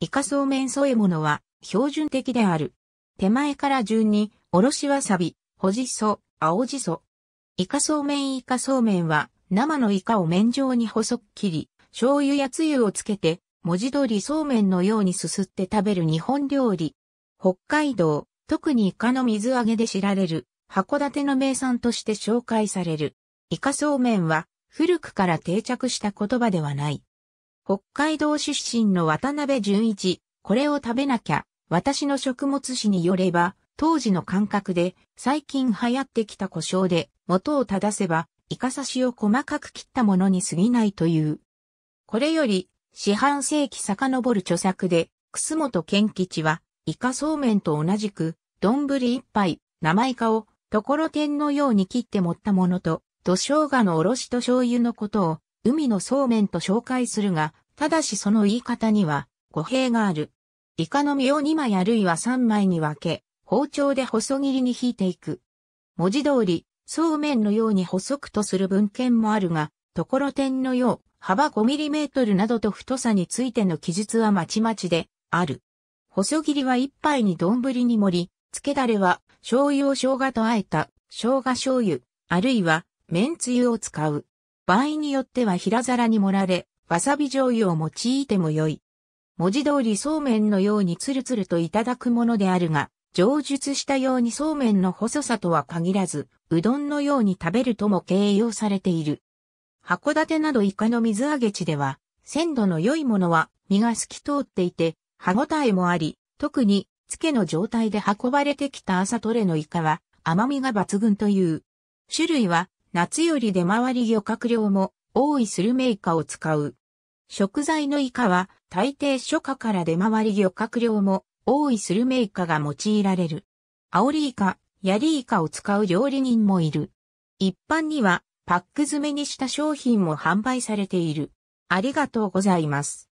イカそうめん添え物は標準的である。手前から順に、おろしわさび、ほじそ、青じそ。イカそうめんイカそうめんは、生のイカを麺状に細く切り、醤油やつゆをつけて、文字通りそうめんのようにすすって食べる日本料理。北海道、特にイカの水揚げで知られる、函館の名産として紹介される。イカそうめんは、古くから定着した言葉ではない。北海道出身の渡辺淳一、これを食べなきゃ、私の食物史によれば、当時の感覚で、最近流行ってきた故障で、元を正せば、イカ刺しを細かく切ったものに過ぎないという。これより、四半世紀遡る著作で、楠本健吉は、イカそうめんと同じく、丼一杯、生イカを、ところてんのように切って盛ったものと、と生姜のおろしと醤油のことを、海のそうめんと紹介するが、ただしその言い方には語弊がある。イカの身を2枚あるいは3枚に分け、包丁で細切りに引いていく。文字通り、そうめんのように細くとする文献もあるが、ところてんのよう、幅 5mm などと太さについての記述はまちまちで、ある。細切りは一杯に丼に盛り、漬けだれは醤油を生姜と和えた生姜醤油、あるいは麺つゆを使う。場合によっては平皿に盛られ、わさび醤油を用いても良い。文字通りそうめんのようにツルツルといただくものであるが、上述したようにそうめんの細さとは限らず、うどんのように食べるとも形容されている。函館などイカの水揚げ地では、鮮度の良いものは身が透き通っていて、歯ごたえもあり、特に、つけの状態で運ばれてきた朝取れのイカは、甘みが抜群という。種類は、夏より出回り漁獲量も多いスルメイカを使う。食材のイカは大抵初夏から出回り漁獲量も多いスルメイカが用いられる。アオリイカ、ヤリイカを使う料理人もいる。一般にはパック詰めにした商品も販売されている。ありがとうございます。